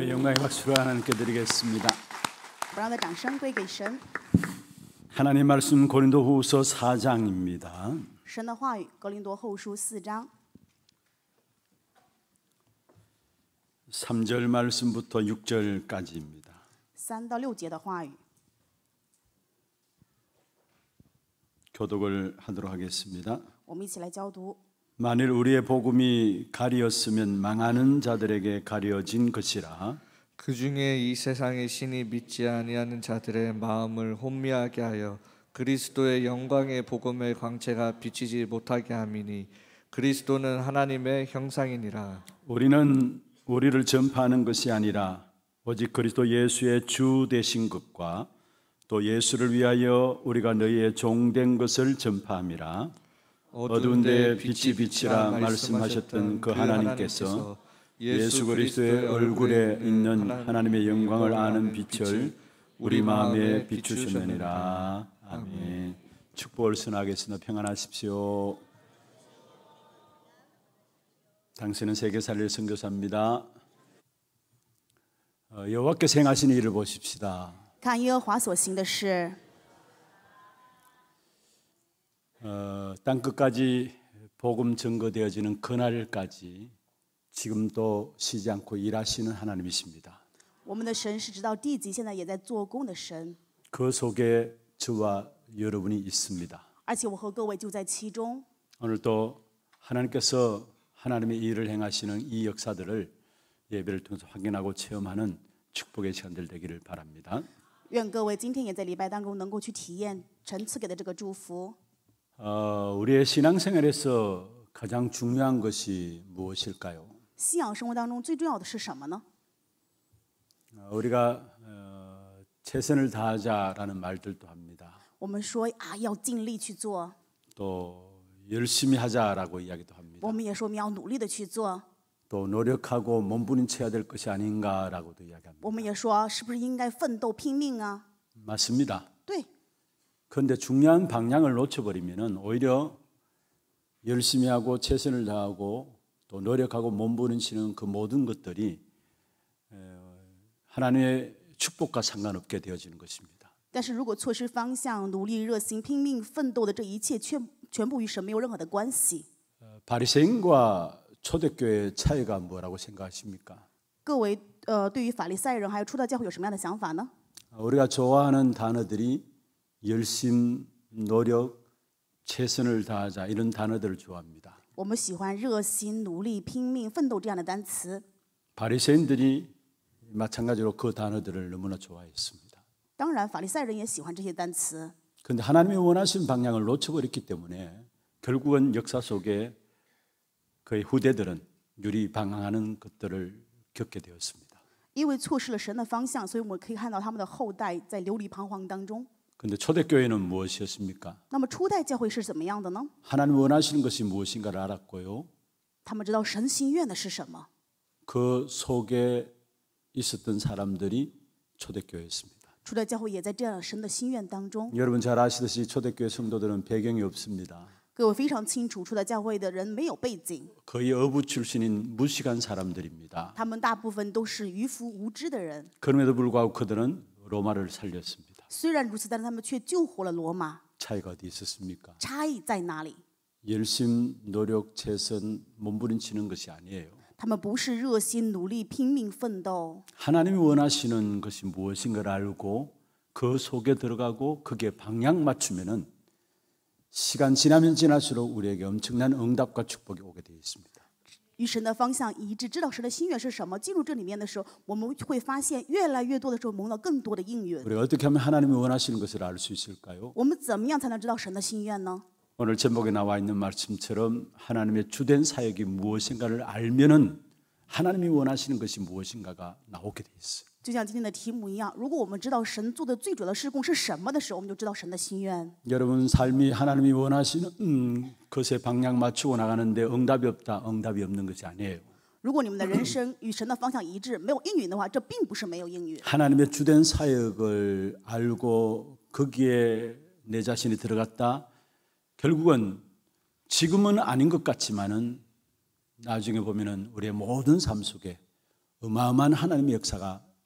할렐 영광의 박수로 하나님께 드리겠습니다. 하나님 말씀 고린도후서 4장입니다. 3절 말씀부터 6절까지입니다. 교독을 하도록 하겠습니다. 만일 우리의 복음이 가리었으면 망하는 자들에게 가려진 것이라 그 중에 이 세상의 신이 믿지 아니하는 자들의 마음을 혼미하게 하여 그리스도의 영광의 복음의 광채가 비치지 못하게 함이니 그리스도는 하나님의 형상이니라 우리는 우리를 전파하는 것이 아니라 오직 그리스도 예수의 주 되신 것과 또 예수를 위하여 우리가 너희의 종된 것을 전파함이라 어두운 데 빛이 빛이라 말씀하셨던 그, 그 하나님께서 예수 그리스도의 얼굴에 있는 하나님의 영광을 아는 빛을 우리 마음에 비추셨느니라. 아멘. 축복을 선하겠으나 평안하십시오. 당신은 세계 살릴 선교사입니다. 어, 여호와께서 행하신 일을 보십시다. 看耶和华所行的事。 어, 땅 끝까지 복음 증거되어지는 그날까지 지금도 쉬지 않고 일하시는 하나님이십니다. 그 속에 저와 여러분이 있습니다. 오늘도 하나님께서 하나님의 일을 행하시는 이 역사들을 예배를 통해서 확인하고 체험하는 축복의 시간들 되기를 바랍니다. 어, 우리의 신앙생활에서 가장 중요한 것이 무엇일까요? 信仰生活当中最重要的是什么呢? 우리가 어, 최선을 다하자라는 말들도 합니다. 我们说啊要尽力去做.또 열심히 하자라고 이야기도 합니다. 我们也说我们要努力的去做.또 노력하고 몸부림쳐야 될 것이 아닌가라고도 이야기합니다. 我们也说是不是应该奋斗拼命啊? 맞습니다. 对。 그런데 중요한 방향을 놓쳐버리면 오히려 열심히 하고 최선을 다하고 또 노력하고 몸부림치는 그 모든 것들이 하나님의 축복과 상관없게 되어지는 것입니다. 但是如果错失方向，努力、热心、拼命、奋斗的这一切，却全部与神没有任何的关系。 바리새인과 초대교회의 차이가 뭐라고 생각하십니까? 各位，呃，对于法利赛人还有初代教会有什么样的想法呢？ 우리가 좋아하는 단어들이 열심, 노력, 최선을 다하자 이런 단어들을 좋아합니다. 我们喜欢热心、努力、拼命、奋斗这样的单词。 바리새인들이 마찬가지로 그 단어들을 너무나 좋아했습니다. 当然，法利赛人也喜欢这些单词。 근데 하나님이 원하신 방향을 놓쳐버렸기 때문에 결국은 역사 속에 그의 후대들은 유리방황하는 것들을 겪게 되었습니다. 因为错失了神的方向，所以我们可以看到他们的后代在流离彷徨当中。 근데 초대교회는 무엇이었습니까? 那么初代教会是怎么样的呢? 하나님 원하시는 것이 무엇인가를 알았고요. 他们知道神心愿的是什么.그 속에 있었던 사람들이 초대교회였습니다. 初代教会也在这样神的心愿当中. 여러분 잘 아시듯이 초대교회 성도들은 배경이 없습니다. 各位非常清楚，初代教会的人没有背景。 거의 어부 출신인 무식한 사람들입니다. 他们大部分都是渔夫无知的人。 그럼에도 불구하고 그들은 로마를 살렸습니다. 虽然如此，但是他们却救活了罗马。 차이가 어디 있었습니까? 差异在哪里？ 열심, 노력, 최선, 몸부림치는 것이 아니에요. 他们不是热心努力、拼命奋斗。 하나님이 원하시는 것이 무엇인가를 알고 그 속에 들어가고 그게 방향 맞추면은 시간 지나면 지날수록 우리에게 엄청난 응답과 축복이 오게 되어 있습니다. 与神的方向一致，知道神的心愿是什么。进入这里面的时候，我们会发现越来越多的时候蒙到更多的应允。 우리 어떻게 하면 하나님이 원하시는 것을 알 수 있을까요? 我们怎么样才能知道神的心愿呢？ 오늘 제목에 나와 있는 말씀처럼 하나님의 주된 사역이 무엇인가를 알면은 하나님이 원하시는 것이 무엇인가가 나오게 돼 있어요. 就像今天的题目一样，如果我们知道神做的最主要的事工是什么的时候，我们就知道神的心愿。여러분삶이하나님이원하시는음것에방향맞추고나가는데응답이없다응답이없는것이아니에요如果你们的人生与神的方向一致，没有应允的话，这并不是没有应允。하나님의주된사역을알고거기에내자신이들어갔다결국은지금은아닌것같지만은나중에보면은우리의모든삶속에어마어마한하나님의역사가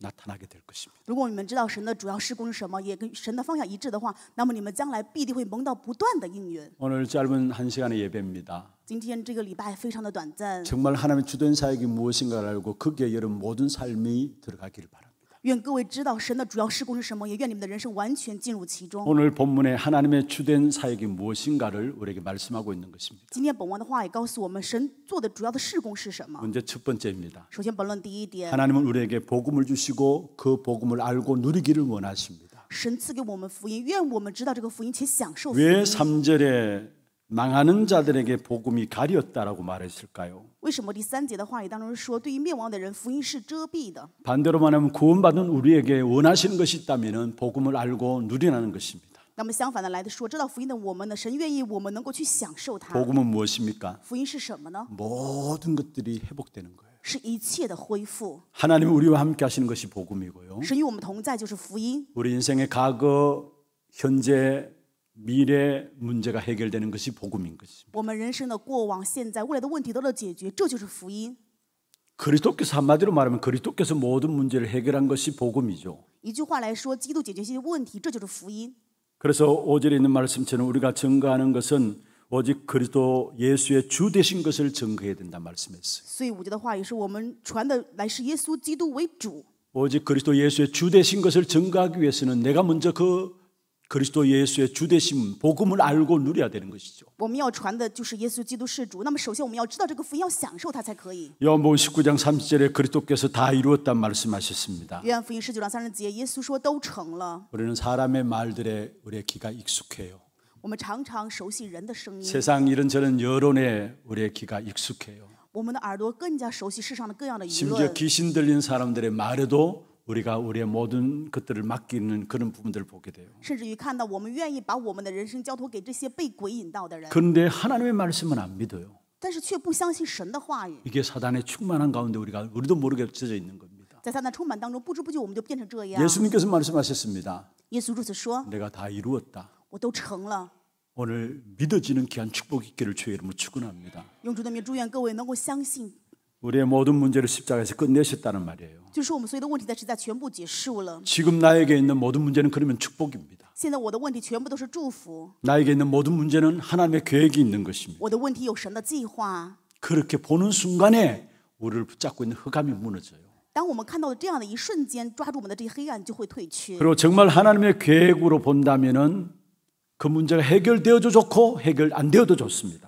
나타나게 될 것입니다. 如果你们知道神的主要是工什么，也跟神的方向一致的话，那么你们将来必定会蒙到不断的应允。 오늘 짧은 한 시간의 예배입니다. 今天这个礼拜非常的短暂。 정말 하나님 주된 사역이 무엇인가를 알고 그게 여러분 모든 삶이 들어가기를 바랍니다. 愿各位知道神的主要事工是什么，也愿你们的人生完全进入其中。 오늘 본문에 하나님의 주된 사역이 무엇인가를 우리에게 말씀하고 있는 것입니다. 今天本文的话也告诉我们，神做的主要的事工是什么。 먼저 첫 번째입니다. 首先，本论第一点， 하나님은 우리에게 복음을 주시고 그 복음을 알고 누리기를 원하십니다. 神赐给我们福音愿我们知道这个福音且享受왜 3절에 망하는 자들에게 복음이 가렸다라고 말했을까요? 为什么第三节的话语当中说，对于灭亡的人，福音是遮蔽的？ 반대로 말하면 구원받은 우리에게 원하시는 것이 있다면은 복음을 알고 누리라는 것입니다. 那么相反的来说知道福音的我们呢神愿意我们能够去享受它 복음은 무엇입니까? 福音是什么呢？ 모든 것들이 회복되는 거예요. 是一切的恢复。 하나님 우리와 함께 하시는 것이 복음이고요. 神与我们同在就是福音。 우리 인생의 과거, 현재, 미래 문제가 해결되는 것이 복음인 것입니다. 我们人生的过往、现在、未来的问题得到解决，这就是福音。 그리스도께서 한마디로 말하면 그리스도께서 모든 문제를 해결한 것이 복음이죠. 一句话来说，基督解决一切问题，这就是福音。 그래서 5절에 있는 말씀처럼 우리가 증거하는 것은 오직 그리스도 예수의 주 되신 것을 증거해야 된다 말씀했어요. 所以我觉得话也是我们传的乃是耶稣基督为主。 오직 그리스도 예수의 주 되신 것을 증거하기 위해서는 내가 먼저 그 그리스도 예수의 주 되심 복음을 알고 누려야 되는 것이죠. 我们要传的就是耶稣基督是主。那么首先我们要知道这个福音，要享受它才可以。요한복음 19장 30절에 그리스도께서 다 이루었단 말씀하셨습니다. 约翰福音 19장 30节, 예수说都成了. 우리는 사람의 말들에 우리의 귀가 익숙해요. 我们常常熟悉人的声音. 세상 이런저런 여론에 우리의 귀가 익숙해요. 我们的耳朵更加熟悉世上的各样的舆论。 심지어 귀신 들린 사람들의 말에도 우리가 우리의 모든 것들을 맡기는 그런 부분들을 보게 돼요. 그런데 하나님의 말씀은 안 믿어요. 이게 사단의 충만한 가운데 우리가 우리도 모르게 젖어 있는 겁니다. 예수님께서 말씀하셨습니다. 내가 다 이루었다. 오늘 믿어지는 귀한 축복 있기를 주의 이름으로 축원합니다. 우리의 모든 문제를 십자가에서 끝내셨다는 말이에요. 지금 나에게 있는 모든 문제는 그러면 축복입니다. 나에게 있는 모든 문제는 하나님의 계획이 있는 것입니다. 그렇게 보는 순간에 우리를 붙잡고 있는 흑암이 무너져요. 그리고 정말 하나님의 계획으로 본다면은 그 문제가 해결되어도 좋고 해결 안 되어도 좋습니다.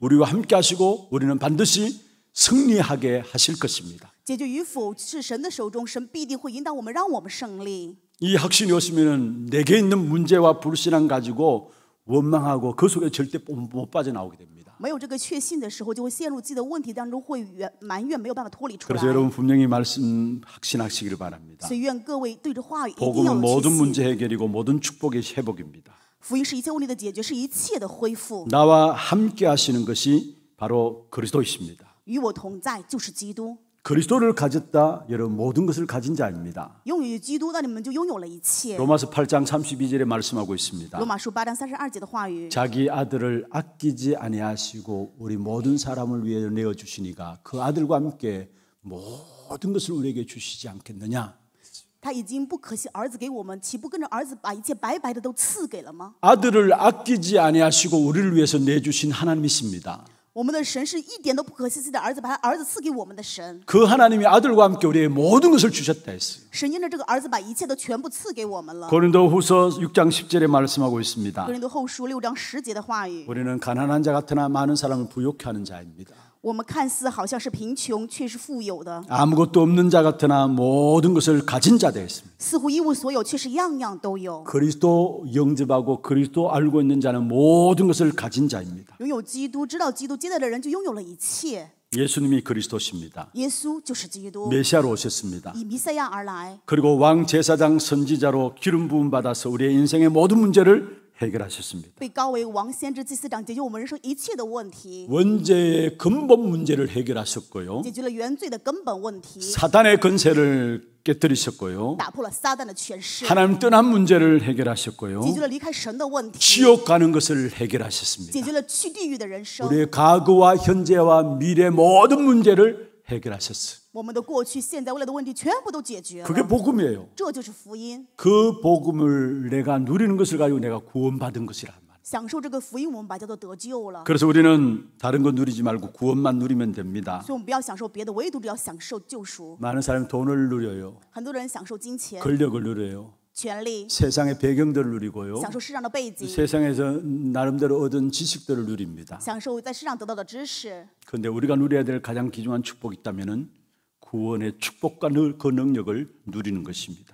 우리와 함께 하시고 우리는 반드시 승리하게 하실 것입니다. 이 확신이 없으면 내게 있는 문제와 불신앙 가지고 원망하고 그 속에 절대 못 빠져나오게 됩니다. 그래서 여러분 분명히 말씀 확신하시기를 바랍니다. 복음은 모든 문제 해결이고 모든 축복의 회복입니다. 나와 함께 하시는 것이 바로 그리스도이십니다. 그리스도를 가졌다 여러분 모든 것을 가진 자입니다. 로마서 8장 32절에 말씀하고 있습니다. 자기 아들을 아끼지 아니하시고 우리 모든 사람을 위해 내어 주시니가 그 아들과 함께 모든 것을 우리에게 주시지 않겠느냐. 他已经不可惜儿子给我们，岂不跟着儿子把一切白白的都赐给了吗？ 아들을 아끼지 아니하시고 우리를 위해서 내주신 하나님이십니다. 我们的神是一点都不可惜自己的儿子，把他儿子赐给我们的神。그 하나님이 아들과 함께 우리의 모든 것을 주셨다 했어요. 神因着这个儿子把一切都全部赐给我们了。 고린도후서 6장 10절에 말씀하고 있습니다. 林多后书六章十节的话语， 우리는 가난한 자 같으나 많은 사람을 부욕 하는 자입니다. 我们看似好像是贫穷，却是富有的。 아무것도 없는 자 같으나 모든 것을 가진 자 되었습니다. 似乎一无所有，却是样样都有。 그리스도 영접하고 그리스도 알고 있는 자는 모든 것을 가진 자입니다. 拥有基督，知道基督接待的人就拥有了一切。 예수님이 그리스도십니다. 耶稣就是基督， 메시아로 오셨습니다. 以弥赛亚而来， 그리고 왕 제사장 선지자로 기름 부음 받아서 우리의 인생의 모든 문제를 해결하셨습니다. 被高为王先知祭司长解决我们人生一切的问题. 원죄의 근본 문제를 해결하셨고요. 解决了原罪的根本问题. 사단의 권세를 깨뜨리셨고요. 打破了撒旦的权势. 하나님 떠난 문제를 해결하셨고요. 解决了离开神的问题. 지옥 가는 것을 해결하셨습니다. 解决了去地狱的人生. 우리의 과거와 현재와 미래 모든 문제를 해결하셨습니다. 我们的过去、现在、未来的问题全部都解决了。 그게 복음이에요. 그 복음을 내가 누리는 것을 가지고 내가 구원받은 것이란 말 그래서 우리는 다른 거 누리지 말고 구원만 누리면 됩니다. 많은 사람이 돈을 누려요. 권력을 누려요. 权力， 세상의 배경들을 누리고요. 享受 세상에서 나름대로 얻은 지식들을 누립니다. 그런데 우리가 누려야 될 가장 귀중한 축복이 있다면은 구원의 축복과 그 능력을 누리는 것입니다.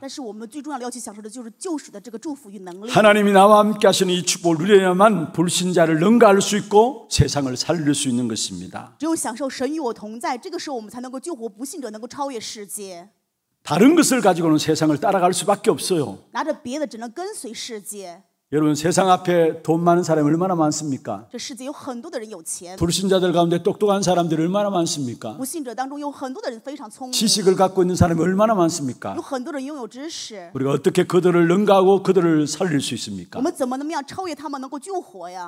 하나님이 나와 함께 하시는 이 축복을 누려야만 불신자를 능가할 수 있고 세상을 살릴 수 있는 것입니다. 다른 것을 가지고는 세상을 따라갈 수밖에 없어요. 여러분 세상 앞에 돈 많은 사람이 얼마나 많습니까? 불신자들 가운데 똑똑한 사람들이 얼마나 많습니까? 지식을 갖고 있는 사람이 얼마나 많습니까? 우리가 어떻게 그들을 능가하고 그들을 살릴 수 있습니까?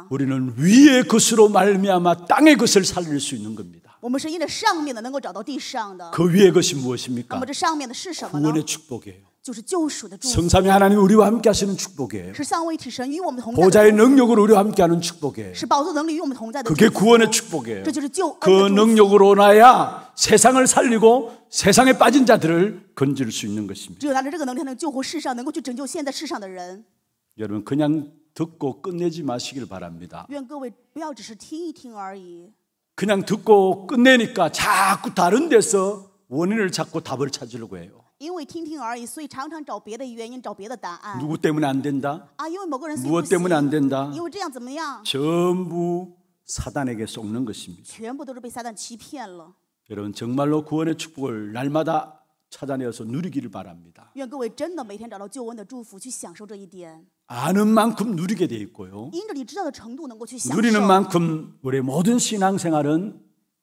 우리는 위의 것으로 말미암아 땅의 것을 살릴 수 있는 겁니다. 그 위의 것이 무엇입니까? 구원의 축복이에요. 성삼위 하나님 우리와 함께 하시는 축복이에요. 보좌의 능력으로 우리와 함께 하는 축복이에요. 그게 구원의 축복이에요. 그 능력으로 나야 세상을 살리고 세상에 빠진 자들을 건질 수 있는 것입니다. 여러분 그냥 듣고 끝내지 마시길 바랍니다. 그냥 듣고 끝내니까 자꾸 다른 데서 원인을 찾고 답을 찾으려고 해요. 因为听听而已，所以常常找别的原因，找别的答案。 누구 때문에 안 된다? 啊，因为某个人所以 무엇 不 때문에 안行， 된다? 因为这样怎么样， 전부 사단에게 속는 것입니다. 全部都是被撒旦欺骗了。 여러분 정말로 구원의 축복을 날마다 찾아내어서 누리기를 바랍니다. 愿各位真的每天找到救恩的祝福，去享受这一点， 아는 만큼 누리게 돼 있고요. 因着你知道的程度能够去享 누리는 受， 만큼 우리의 모든 신앙생활은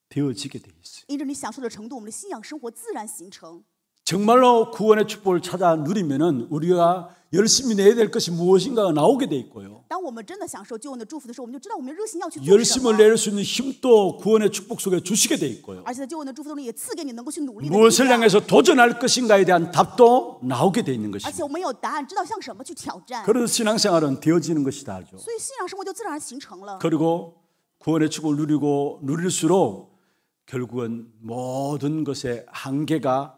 되어지게 돼 있어요. 因着你享受的程度，我们的信仰生活自然形成。 정말로 구원의 축복을 찾아 누리면은 우리가 열심히 내야 될 것이 무엇인가가 나오게 돼 있고요. 열심을 내릴 수 있는 힘도 구원의 축복 속에 주시게 돼 있고요. 무엇을 향해서 도전할 것인가에 대한 답도 나오게 돼 있는 것이죠. 그런 신앙생활은 되어지는 것이다 알죠. 그리고 구원의 축복을 누리고 누릴수록 결국은 모든 것의 한계가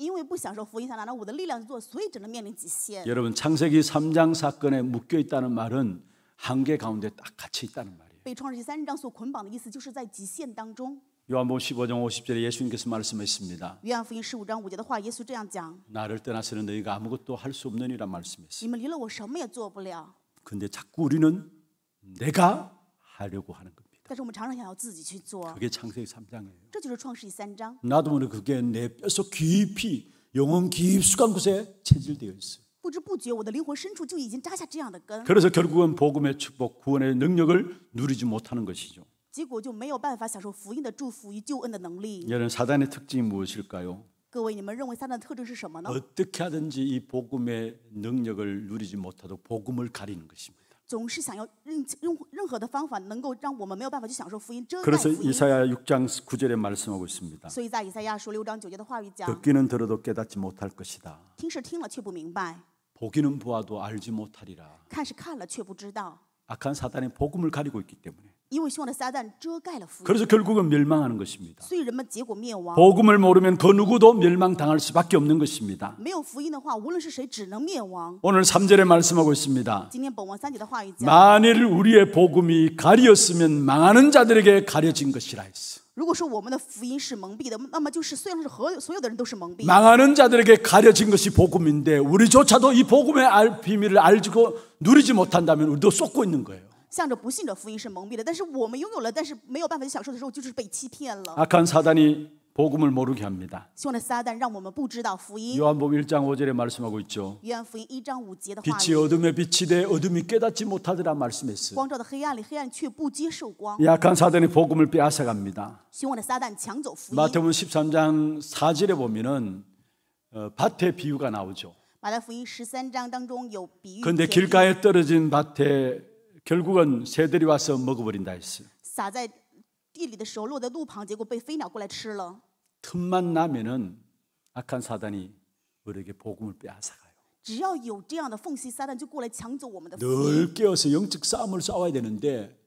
因为不享受福音，想拿我的力量去做，所以只能面临极限。여러분창세기3장 사건에 묶여 있다는 말은 한계 가운데 딱 같이 있다는 말이에요.被创世纪三章所捆绑的意思，就是在极限当中。 요한복음 15장 50절에 예수님께서 말씀하십니다. 요한복음 15장 5절의 화 예수 这样讲. 나를 떠나서는 너희가 아무것도 할 수 없느니라 말씀했어요. 你们离了我什么也做不了. 근데 자꾸 우리는 내가 하려고 하는 겁니다. 但是我们常常想要自己去做。 그게 창세기 3장이에요. 这就是创世记三章， 나도 모르게 그게 내 뼛속 깊이 영혼 깊숙한 곳에 체질되어 있어不知不觉我的灵魂深处就已经扎下这样的根， 그래서 결국은 복음의 축복, 구원의 능력을 누리지 못하는 것이죠. 结果就没有办法享受福音的祝福与救恩的能力。 여러분 사단의 특징이 무엇일까요? 各位，你们认为撒旦的特征是什么呢？ 어떻게 하든지 이 복음의 능력을 누리지 못하도록 복음을 가리는 것입니다. 总是想要用用任何的方法能够让我们没有办法去享受福音，遮盖 그래서 福音。 이사야 6장 9절에 말씀하고 있습니다. 所以在以赛亚书六章九节的话语讲， 듣기는 들어도 깨닫지 못할 것이다. 听是听了却不明白， 보기는 보아도 알지 못하리라. 看是看了却不知道， 악한 사단의 복음을 가리고 있기 때문에 그래서 결국은 멸망하는 것입니다. 복음을 모르면 그 누구도 멸망당할 수밖에 없는 것입니다. 오늘 3절에 말씀하고 있습니다. 만일 우리의 복음이 가리였으면 망하는 자들에게 가려진 것이라 했어. 如果망하는 자들에게 가려진 것이 복음인데 우리조차도 이 복음의 비밀을 알고 누리지 못한다면 우리도 쏟고 있는 거예요. 向着不信者福音是蒙蔽的。但是我们拥有了，但是没有办法去享受的时候，就是被欺骗了。 악한 사단이 복음을 모르게 합니다. 希望的撒旦让我们不知道福音。 요한복음 1장 5절에 말씀하고 있죠. 约翰福音一章五节的话 빛이 语： 어둠에 빛이 돼 어둠이 깨닫지 못하더라 말씀했어요. 光照到黑暗里，黑暗却不接受光。 약한 사단이 복음을 빼앗아 갑니다. 希望的撒旦抢走福音。 마태복음 13장 4절에 보면은 어, 밭의 비유가 나오죠. 马太福音十三章当中有比喻。 그런데 田地 길가에 떨어진 밭에 결국은 새들이 와서 먹어버린다 했어요. 틈만 나면은 악한 사단이 우리에게 복음을 빼앗아가요. 늘 깨어서 영적 싸움을 싸워야 되는데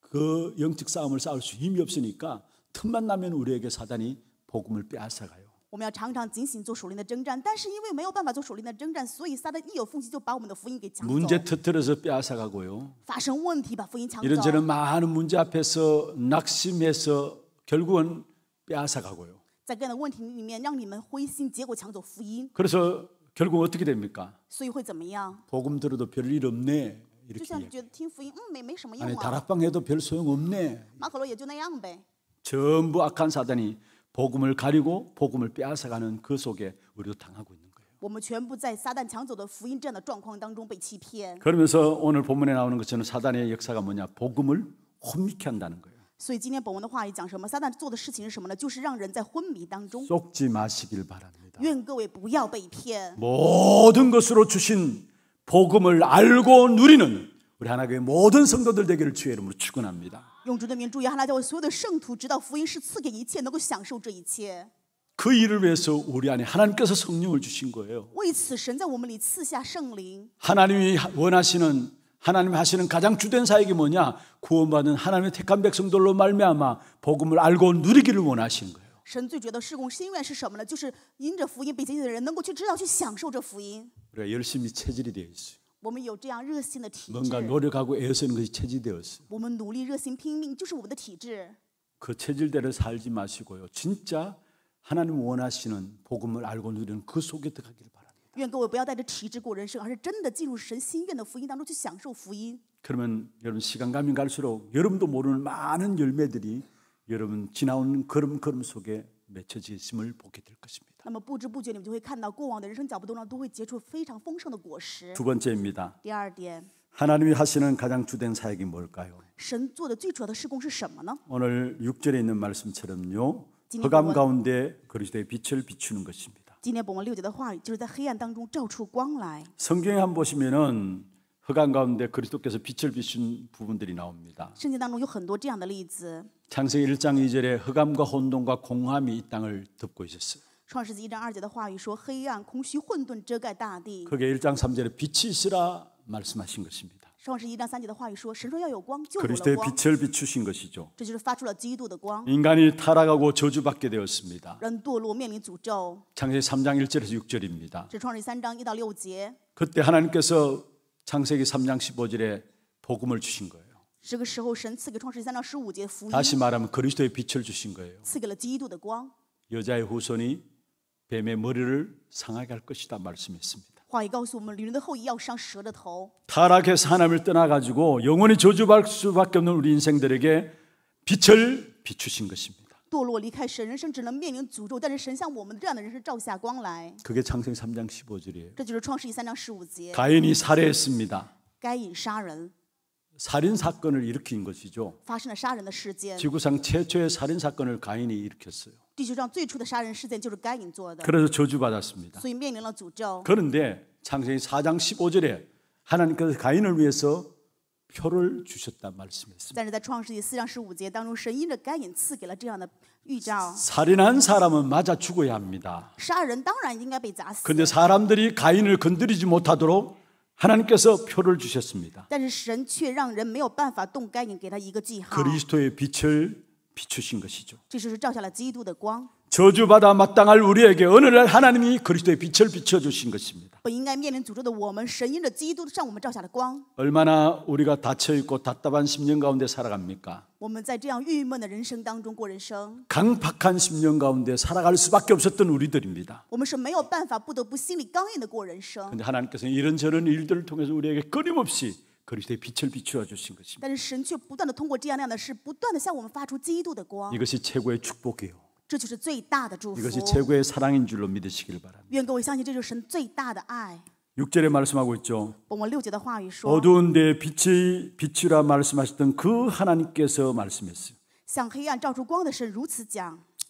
그 영적 싸움을 싸울 수 힘이 없으니까 틈만 나면 우리에게 사단이 복음을 빼앗아가요. 我们要常常警醒做属灵的征战，但是因为没有办法做属灵的征战，所以撒旦一有缝隙就把我们的福音给抢走。문제터뜨려서빼앗아가고요发生问题把福音抢走。이런저런많은문제앞에서낙심해서결국은빼앗아가고요在各样的问题里面让你们灰心，结果抢走福音。그래서결국어떻게됩니까所以会怎么样？복음들어도별일없네就像觉得听福音，嗯，没没什么用啊。아니다락방해도별소용없네马可罗也就那样呗。전부악한사단이 복음을 가리고 복음을 빼앗아가는 그 속에 우리도 당하고 있는 거예요. 그러면서 오늘 본문에 나오는 것처럼 사단의 역사가 뭐냐? 복음을 혼미케 한다는 거예요. 속지 마시길 바랍니다. 모든 것으로 주신 복음을 알고 누리는 우리 하나님의 모든 성도들 되기를 주의 이름으로 축원합니다. 用主的名祝愿哈拉教会所有的圣徒，直到福音是赐给一切，能够享受这一切。그 일을 위해서 우리 안에 하나님께서 성령을 주신 거예요. 为此，神在我们里赐下圣灵。 하나님이 원하시는 하나님 하시는 가장 주된 사역이 뭐냐? 구원받은 하나님의 택한 백성들로 말미암아 복음을 알고 누리기를 원하시는 거예요. 神最觉得施工心愿是什么呢？就是因着福音被拣选的人能够去知道去享受这福音。 우리가 열심히 체질이 되어 있어요. 뭔가 노력하고 애쓰는 것이 체질되었어요. 그 체질대로 살지 마시고요. 진짜 하나님 원하시는 복음을 알고 누리는 그 속에 들어가기를 바랍니다. 愿各位不要带着体质过人生，而是真的进入神心愿的福音当中去享受福音。 그러면 여러분 시간 가면 갈수록 여러분도 모르는 많은 열매들이 여러분 지나온 걸음걸음 속에 맺혀질 심을 보게 될 것입니다. 那么不知不觉你们就会看到过往的人生脚步当中都会结出非常丰盛的果实。두 번째입니다. 第二点。 하나님이 하시는 가장 주된 사역이 뭘까요? 神做的最主要的事工是什么呢？ 오늘 6절에 있는 말씀처럼요. 허감 가운데 그리스도의 빛을 비추는 것입니다. 今天我们六节的话语就是在黑暗当中照出光来。 성경에 한 보시면은 흑암 가운데 그리스도께서 빛을 비춘 부분들이 나옵니다. 창세기 1장 2절에 흑암과 혼돈과 공함이 이 땅을 덮고 있었어요. 创世纪一章二节的话语说黑暗空虚混沌遮盖大地 그게 1장 3절에 빛이 있라 말씀하신 것입니다. 그리스도의 빛을 비추신 것이죠. 인간이 타락하고 저주받게 되었습니다. 창세기 3장 1절에서 6절입니다. 그때 하나님께서 창세기 3장 15절에 복음을 주신 거예요. 다시 말하면 그리스도의 빛을 주신 거예요. 여자의 후손이 뱀의 머리를 상하게 할 것이다 말씀했습니다. 타락해서 하나님을 떠나가지고 영원히 저주받을 수밖에 없는 우리 인생들에게 빛을 비추신 것입니다. 堕落离开神，人生只能面临诅咒。但是神向我们这样的人是照下光来。그게창세기3장15절이에요这就是创世记三章十五节。가인이살해했습니다该隐杀人。 살인 사건을 일으킨 것이죠. 지구상 최초의 살인 사건을 가인이 일으켰어요. 그래서 저주받았습니다. 그런데 창세기 4장 15절에 하나님께서 가인을 위해서 표를 주셨다 말씀했습니다. 살인한 사람은 맞아 죽어야 합니다. 그런데 사람들이 가인을 건드리지 못하도록 하나님께서 표를 주셨습니다. 그리스도의 빛을 비추신 것이죠. 저주받아 마땅할 우리에게 어느 날 하나님이 그리스도의 빛을 비춰 주신 것입니다. 어, 얼마나 우리가 닫혀 있고 답답한 심년 가운데 살아갑니까? 강팍한 심년 가운데 살아갈 수밖에 없었던 우리들입니다. 그런데 하나님께서 이런 저런 일들을 통해서 우리에게 끊임없이 그리스도의 빛을 비추어 주신 것입니다. 이것이 최고의 축복이요. 这就是最大的祝福。 이것이 최고의 사랑인 줄로 믿으시길 바랍니다. 6절에 말씀하고 있죠. 어두운 데 빛이 빛이라 말씀하셨던 그 하나님께서 말씀했어요.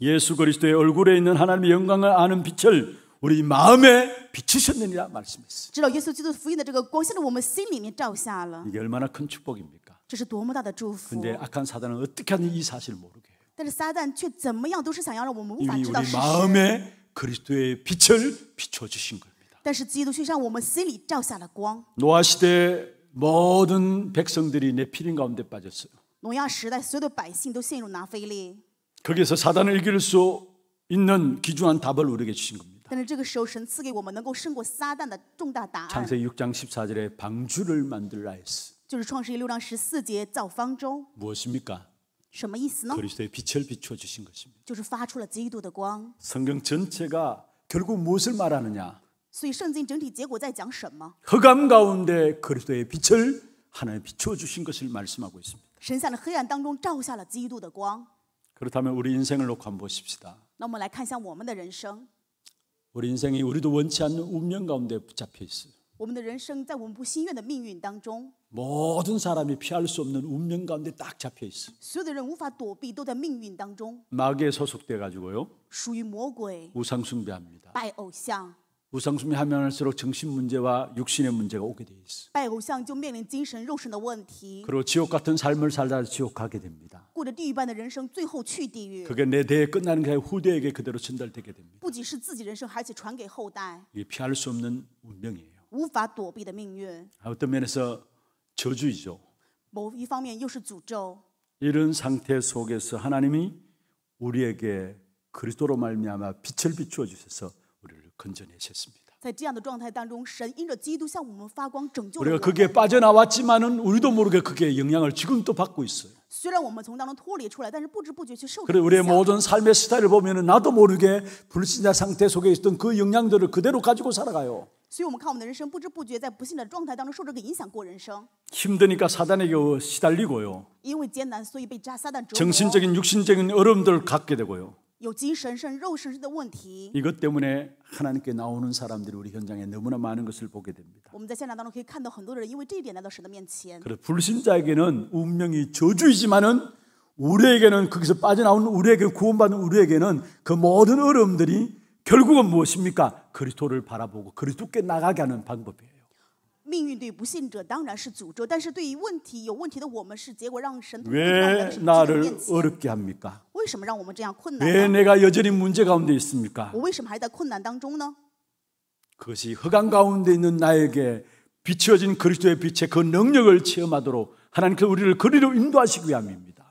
예수 그리스도의 얼굴에 있는 하나님의 영광을 아는 빛을 우리 마음에 비추셨느니라 말씀했어요. 이게 얼마나 큰 축복입니까? 근데 악한 사단은 어떻게 하는이 사실을 모르게. 但是撒旦却怎么样都是想要让我们无法知道事实。 그리스도의 빛을 비춰 주신 겁니다. 但是基督却让我们心里照下了光. 노아 시대 모든 백성들이 내피린 가운데 빠졌어요. 挪亚时代所有的百姓都陷入拿非利. 거기에서 사단을 이길 수 있는 기준한 답을 우리에게 주신 겁니다. 但是这个时候神赐给我们能够胜过撒旦的重大答案. 창세기 6장 14절에 방주를 만들라 했어. 就是创世记六章十四节造方舟. 무엇입니까? 什么意思呢？ 그리스도의 빛을 비춰 주신 것입니다. 就是发出了基督的光。 성경 전체가 결국 무엇을 말하느냐? 흑암 가운데 그리스도의 빛을 하나님 비춰 주신 것을 말씀하고 있습니다. 그렇다면 우리 인생을 놓고 한번 보십시다. 우리 인생이 우리도 원치 않는 운명 가운데 붙잡혀 있어요. 모든 사람이 피할 수 없는 운명 가운데 딱 잡혀 있어. 所有人无法躲避都在命运当中 마귀에 소속돼 가지고요. 属于魔鬼。 우상 숭배합니다. 拜偶像。 우상 숭배하면 할수록 정신 문제와 육신의 문제가 오게 돼 있어. 拜偶像就面临精神肉身的问题。 그리고 지옥 같은 삶을 살다 지옥 가게 됩니다. 过着地狱般的人生，最后去地狱。 그게 내 대에 끝나는 게 아니라 후대에게 그대로 전달되게 됩니다. 不仅是自己人生，而且传给后代。이 피할 수 없는 운명이에요. 无法躲避的命运。 어떤 면에서 저주이죠. 某一方面又是诅咒. 이런 상태 속에서 하나님이 우리에게 그리스도로 말미암아 빛을 비추어 주셔서 우리를 건져내셨습니다. 在这样的状态当中，神因着基督向我们发光，拯救 우리가 거기 빠져나왔지만은 우리도 모르게 그게 영향을 지금 또 받고 있어요. 虽然我们从当中脱离出来，但是不知不觉却受 그래 우리의 모든 삶의 스타일을 보면은 나도 모르게 불신자 상태 속에 있던 그 영향들을 그대로 가지고 살아가요. 所以我们看我们的人生不知不觉在不幸的状态当中受这个影响过人生。 힘드니까 사단에게 어, 시달리고요. 정신적인 육신적인 어려움들 갖게 되고요. 이것 때문에 하나님께 나오는 사람들이 우리 현장에 너무나 많은 것을 보게 됩니다. 그래서 불신자에게는 운명이 저주이지만은 우리에게는 거기서 빠져나오 우리에게 구원받은 우리에게는 그 모든 어려움들이 결국은 무엇입니까? 그리스도를 바라보고 그리스도께 나가게 하는 방법이에요. 命运对不信者当然是诅咒，但是对于问题有问题的我们是结果让神왜 나를 어렵게 합니까? 왜 내가 여전히 문제 가운데 있습니까? 我为什么还在困难当中呢？ 그것이 허간 가운데 있는 나에게 비추어진 그리스도의 빛의 그 능력을 체험하도록 하나님께서 우리를 그리로 인도하시기 위함입니다.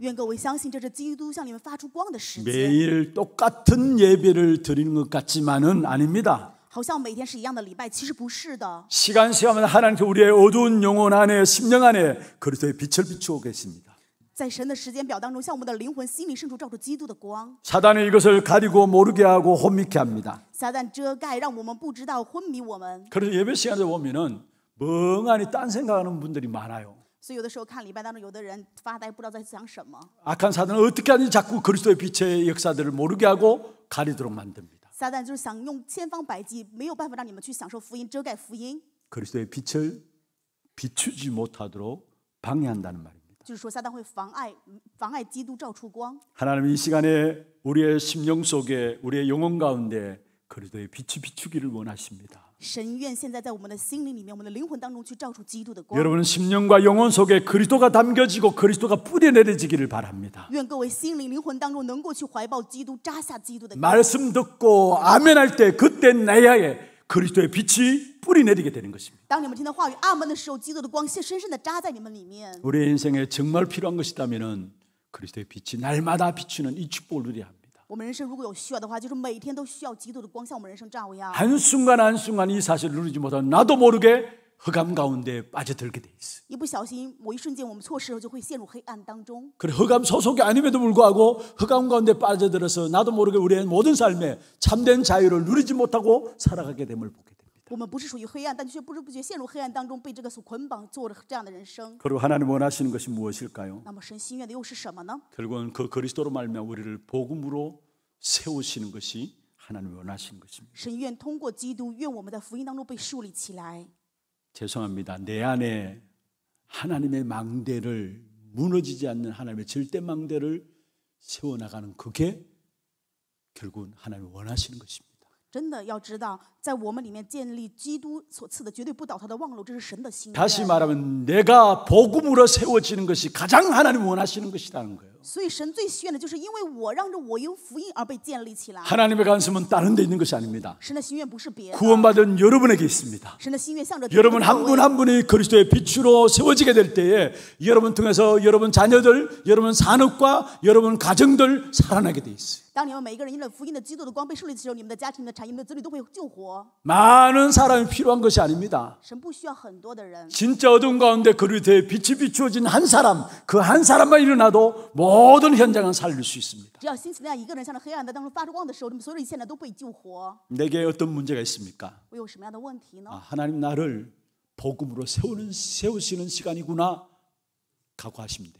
愿各位相信，这是基督向你们发出光的时间。 매일 똑같은 예배를 드리는 것 같지만은 아닙니다. 시간 시간마다 하나님께 우리의 어두운 영혼 안에 심령 안에 그리스도의 빛을 비추고 계십니다. 사단이 이것을 가리고 모르게 하고 혼미케 합니다. 그래서 예배 시간에 보면은 멍하니 딴 생각하는 분들이 많아요. 所以有的时候看礼拜当中有的人发呆，不知道在想什么。 악한 사단은 어떻게 하든지 자꾸 그리스도의 빛의 역사들을 모르게 하고 가리도록 만듭니다. 撒旦就是想用千方百计，没有办法让你们去享受福音，遮盖福音， 그리스도의 빛을 비추지 못하도록 방해한다는 말입니다. 就是说撒旦会妨碍妨碍基督照出光。 하나님 이 시간에 우리의 심령 속에 우리의 영혼 가운데 그리스도의 빛이 비추기를 원하십니다. 여러분은 심령과 영혼 속에 그리스도가 담겨지고 그리스도가 뿌려내려지기를 바랍니다. 말씀 듣고 아멘 할 때 그때 나야에 그리스도의 빛이 뿌리내리게 되는 것입니다. 우리 인생에 정말 필요한 것이다면 그리스도의 빛이 날마다 비추는 이 축복을 누려 합니다. 한순간 한순간 이 사실을 누리지 못한 나도 모르게 흑암 가운데 빠져들게 돼 있어. 그래 흑암 소속이 아님에도 불구하고 흑암 가운데 빠져들어서 나도 모르게 우리의 모든 삶에 참된 자유를 누리지 못하고 살아가게 됨을 보게 돼. 我们不是属于黑暗但却不知不觉陷入黑暗当中被这个所捆绑做着这样的人生그리고하나님원하시는것이무엇일까요那么神心愿的又是什么呢결국은그그리스도로말미암우리를복음으로세우시는것이하나님원하시는것입니다神愿通过基督愿我们在福音当中被树立起来죄송합니다내안에하나님의망대를무너지지않는하나님의절대망대를세워나가는그게결국하나님원하시는것입니다真的要知道 다시 말하면 내가 복음으로 세워지는 것이 가장 하나님 원하시는 것이라는 거예요. 하나님의 간섭은 다른 데 있는 것이 아닙니다. 구원받은 여러분에게 있습니다. 여러분 한 분 한 분이 그리스도의 빛으로 세워지게 될 때에 여러분 통해서 여러분 자녀들, 여러분 산업과 여러분 가정들 살아나게 돼 있어요. 많은 사람이 필요한 것이 아닙니다. 진짜 어둠 가운데 그를 대 빛이 비추어진 한 사람, 그 한 사람만 일어나도 모든 현장은 살릴 수 있습니다. 내게 어떤 문제가 있습니까? 아, 하나님 나를 복음으로 세우는 세우시는 시간이구나 각오하십니다.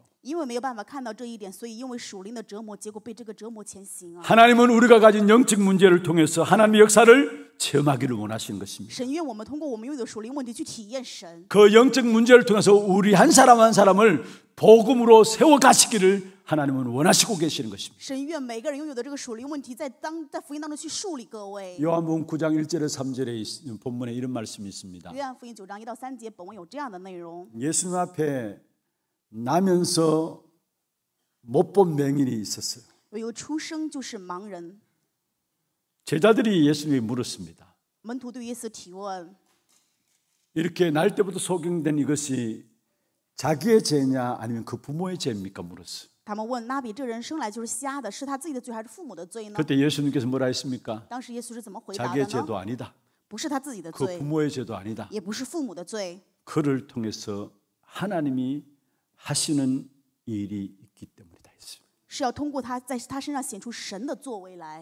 因为没有办法看到这一点，所以因为属灵的折磨，结果被这个折磨前行啊。하나님은우리가가진영적문제를통해서하나님의역사를 체험하기를 원하시는 것입니다. 그 영적 문제를 통해서 우리 한 사람 한 사람을 복음으로 세워 가시기를 하나님은 원하시고 계시는 것입니다. 요한복음 9장 1절에 3절에 본문에 이런 말씀이 있습니다. 예수님 앞에 나면서 못 본 맹인이 있었어요. 出生就是盲人 제자들이 예수님이 물었습니다. 门徒对耶稣提问. 이렇게 날 때부터 소경된 이것이 자기의 죄냐 아니면 그 부모의 죄입니까 물었어요. 他们问是他自己的罪还是父母的罪呢 그때 예수님께서 뭐라 했습니까? 자기의 죄도 아니다. 不是他自己的罪，그 부모의 죄도 아니다. 也不是父母的罪。 그를 통해서 하나님이 하시는 일이 있기 때문이다 했습니다.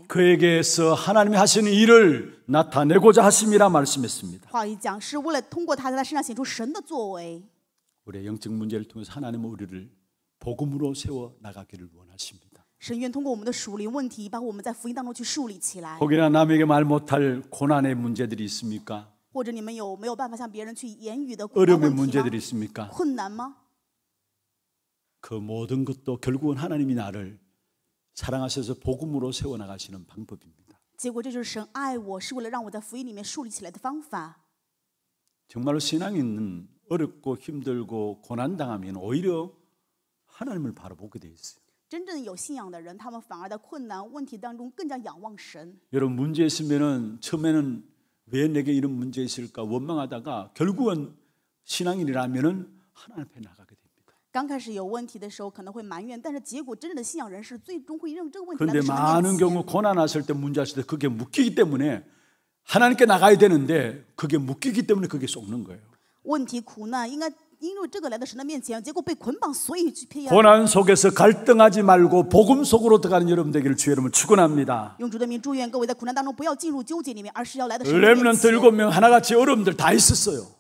그에게서 하나님이 하시는 일을 나타내고자 하심이라 말씀했습니다. 우리의 영적 문제를 통해서 하나님은 우리를 복음으로 세워 나가기를 원하십니다. 혹이나 남에게 말 못할 고난의 문제들이 있습니까? 어려움의 문제들이 있습니까? 그 모든 것도 결국은 하나님이 나를 사랑하셔서 복음으로 세워 나가시는 방법입니다. 정말로 신앙인은 어렵고 힘들고 고난 당하면 오히려 하나님을 바라보게 돼 있어요. 真正有信仰的人，他们反而在困难问题当中更加仰望神。 여러분 문제 있으면 처음에는 왜 내게 이런 문제 있을까 원망하다가 결국은 신앙인이라면 하나님 앞에 나가. 刚开始有问题的时候可能会埋怨，但是结果真正的信仰人士最终会让这个问题来 그런데 承 많은 认 경우 고난 왔을 때 문제 왔을 때 그게 묶이기 때문에 하나님께 나가야 되는데 그게 묶이기 때문에 그게 썩는 거예요. 问题苦难，应该因为这个来到神的面前，结果被捆绑，所以去偏要 고난 속에서 갈등하지 말고 복음 속으로 들어가는 여러분 되기를 주의 이름으로 축원합니다. 用主的名祝愿各位在苦难当中不要进入纠结里面，而是要来到神的面 렘넌트 前。 일곱 명 하나같이 어려움들 다 있었어요.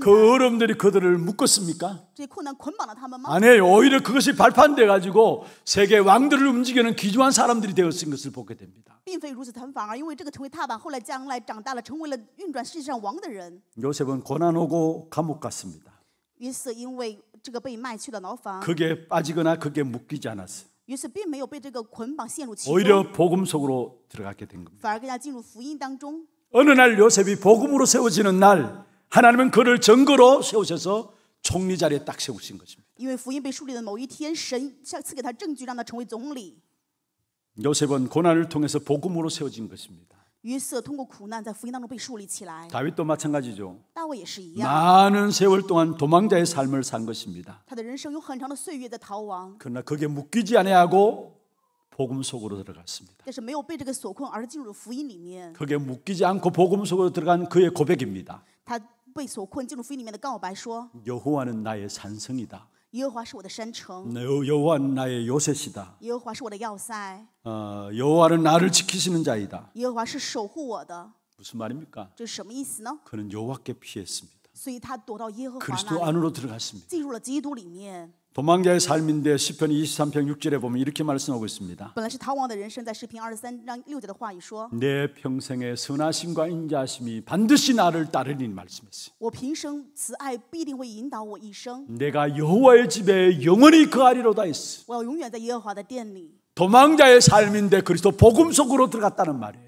그어려들이 그들을 묶었습니까? 아니에요. 오히려 그것이 발판돼 가지고 세계 왕들을 움직이는 기조한 사람들이 되었은 것을 보게 됩니다. 요셉은 고난 오고 감옥 갔습니다. 그게 빠지거나 그게 묶이지 않았어요. 오히려 복음 속으로 들어가게 된 겁니다. 어느 날 요셉이 복음으로 세워지는 날 하나님은 그를 증거로 세우셔서 총리 자리에 딱 세우신 것입니다. 요셉은 고난을 통해서 복음으로 세워진 것입니다. 다윗도 마찬가지죠. 많은 세월 동안 도망자의 삶을 산 것입니다. 그러나 그게 묶이지 아니하고 복음 속으로 들어갔습니다. 그게 묶이지 않고 복음 속으로 들어간 그의 고백입니다. 여호와는 나의 산성이다. 여호와는 나의 요새시다. 여호와는 나를 지키시는 자이다. 무슨 말입니까? 그는 여호와께 피했습니다. 그리스도 안으로 들어갔습니다. 도망자의 삶인데 시편 23편 6절에 보면 이렇게 말씀하고 있습니다. 내 평생에 선하심과 인자심이 반드시 나를 따르리 말씀했어요. 내가 여호와의 집에 영원히 거하리로다 했어. 도망자의 삶인데 그리스도 복음 속으로 들어갔다는 말이에요.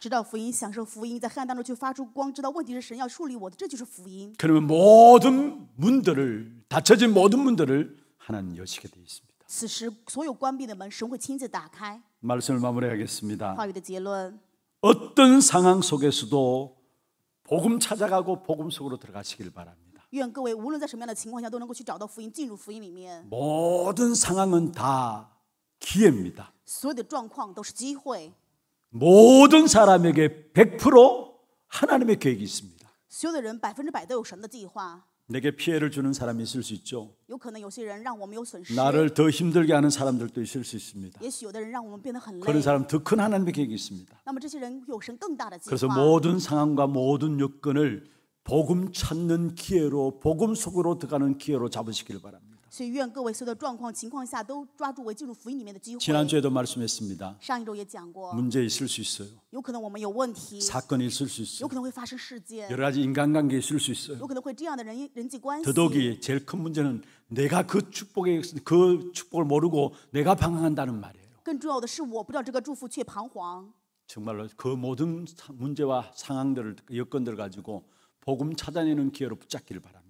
知道福音，享受福音，在黑暗当中去发出光。知道问题是神要树立我的，这就是福音。그러면모든문들을닫혀진모든문들을하나님여시게되있습니다此时，所有关闭的门，神会亲自打开。말씀을마무리하겠습니다话语的结论。어떤상황속에서도복음찾아가고복음속으로들어가시길바랍니다愿各位无论在什么样的情况下都能够去找到福音，进入福音里面。모든상황은다기회입니다所有的状况都是机会。 모든 사람에게 100% 하나님의 계획이 있습니다. 내게 피해를 주는 사람이 있을 수 있죠. 나를 더 힘들게 하는 사람들도 있을 수 있습니다. 그런 사람 더 큰 하나님의 계획이 있습니다. 그래서 모든 상황과 모든 여건을 복음 찾는 기회로 복음 속으로 들어가는 기회로 잡으시길 바랍니다. 지난주에도 말씀했습니다. 문제 있을 수 있어요. 사건 있을 수 있어요. 여러 가지 인간관계 있을 수 있어요. 더더욱이 제일 큰 문제는 내가 그 축복에 그 축복을 모르고 내가 방황한다는 말이에요. 정말로 그 모든 문제와 상황들을 여건들 을 가지고 복음 찾아내는 기회로 붙잡기를 바랍니다.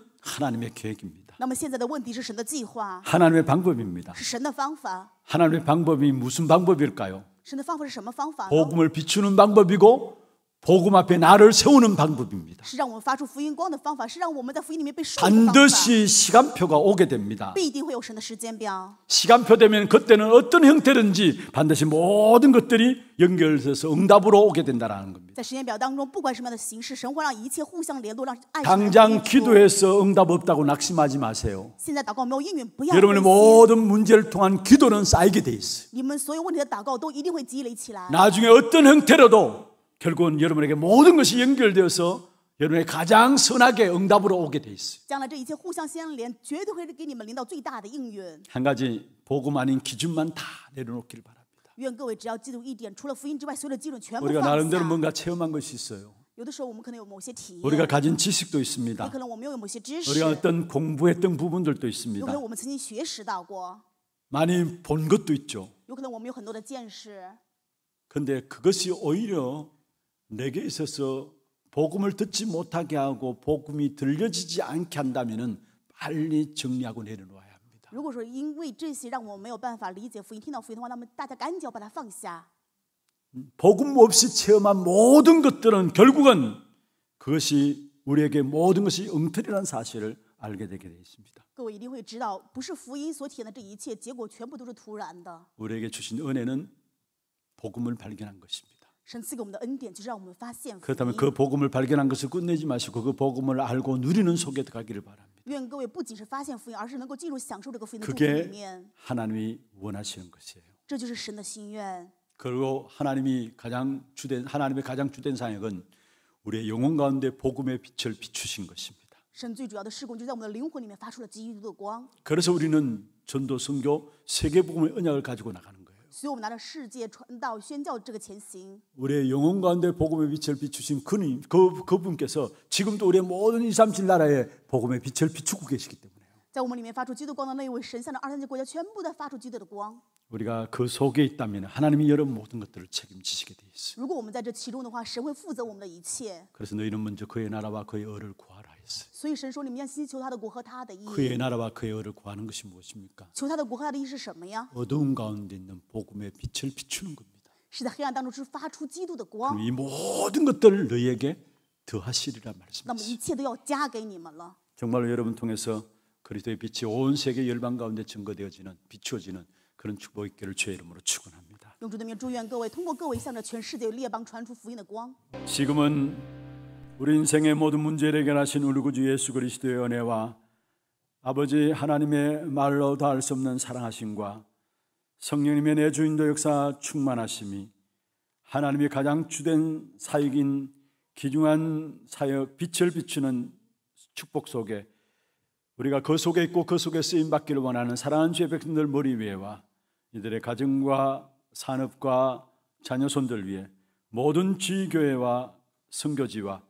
하나님의 계획입니다. 하나님의 방법입니다. 하나님의 방법이 무슨 방법일까요? 복음을 비추는 방법이고 복음 앞에 나를 세우는 방법입니다. 반드시 시간표가 오게 됩니다. 시간표 되면 그때는 어떤 형태든지 반드시 모든 것들이 연결돼서 응답으로 오게 된다는 겁니다. 당장 기도해서 응답 없다고 낙심하지 마세요. 여러분의 모든 문제를 통한 기도는 쌓이게 돼 있어요. 나중에 어떤 형태로도 결국은 여러분에게 모든 것이 연결되어서 여러분의 가장 선하게 응답으로 오게 돼 있어요. 한 가지 복음 아닌 기준만 다 내려놓기를 바랍니다. 우리가 나름대로 뭔가 체험한 것이 있어요. 우리가 가진 지식도 있습니다. 우리가 어떤 공부했던 부분들도 있습니다. 많이 본 것도 있죠. 근데 그것이 오히려 내게 있어서 복음을 듣지 못하게 하고 복음이 들려지지 않게 한다면은 빨리 정리하고 내려놓아야 합니다. 如果说因为这些让我没有办法理解福音听到福音的话那么大家赶紧要把它放下 복음 없이 체험한 모든 것들은 결국은 그것이 우리에게 모든 것이 엉터리라는 사실을 알게 되게 되어 니다 우리에게 주신 은혜는 복음을 발견한 것입니다. 그렇다면 그 복음을 발견한 것을 끝내지 마시고 그 복음을 알고 누리는 속에 가기를 바랍니다. 그게 하나님이 원하시는 것이에요. 그리고 하나님이 가장 주된 하나님의 가장 주된 사역은 우리의 영혼 가운데 복음의 빛을 비추신 것입니다. 그래서 우리는 전도 선교 세계 복음의 언약을 가지고 나가는 所以我们拿着世界传道宣教这个前行。우리의영혼 가운데 복음의 빛을 비추신 그는 그 그분께서 지금도 우리의 모든 2, 3, 7 나라에 복음의 빛을 비추고 계시기 때문에요. 在我们里面发出基督光的那一位神，向着二三级国家全部在发出基督的光。 우리가 그 속에 있다면 하나님이 여러분 모든 것들을 책임지시게 돼 있어요. 如果我们在这其中的话，神会负责我们的一切。 그래서 너희는 먼저 그의 나라와 그의 의를 구하. 그의 나라와 그의 의를 구하는 것이 무엇입니까? 어두운 가운데 있는 복음의 빛을 비추는 겁니다. 是在이 모든 것들을 너희에게 더하시리라 말씀하셨니다 정말로 여러분 통해서 그리스도의 빛이 온 세계 열방 가운데 증거되어지는 비추어지는 그런 축복의 기를 주의 이름으로 축원합니다. 지금은 우리 인생의 모든 문제를 해결하신 우리 구주 예수 그리스도의 은혜와 아버지 하나님의 말로 다할 수 없는 사랑하심과 성령님의 내 주인도 역사 충만하심이 하나님이 가장 주된 사역인 기중한 사역 빛을 비추는 축복 속에 우리가 그 속에 있고 그 속에 쓰임 받기를 원하는 사랑하는 주의 백성들 머리 위에와 이들의 가정과 산업과 자녀손들 위에 모든 지교회와 성교지와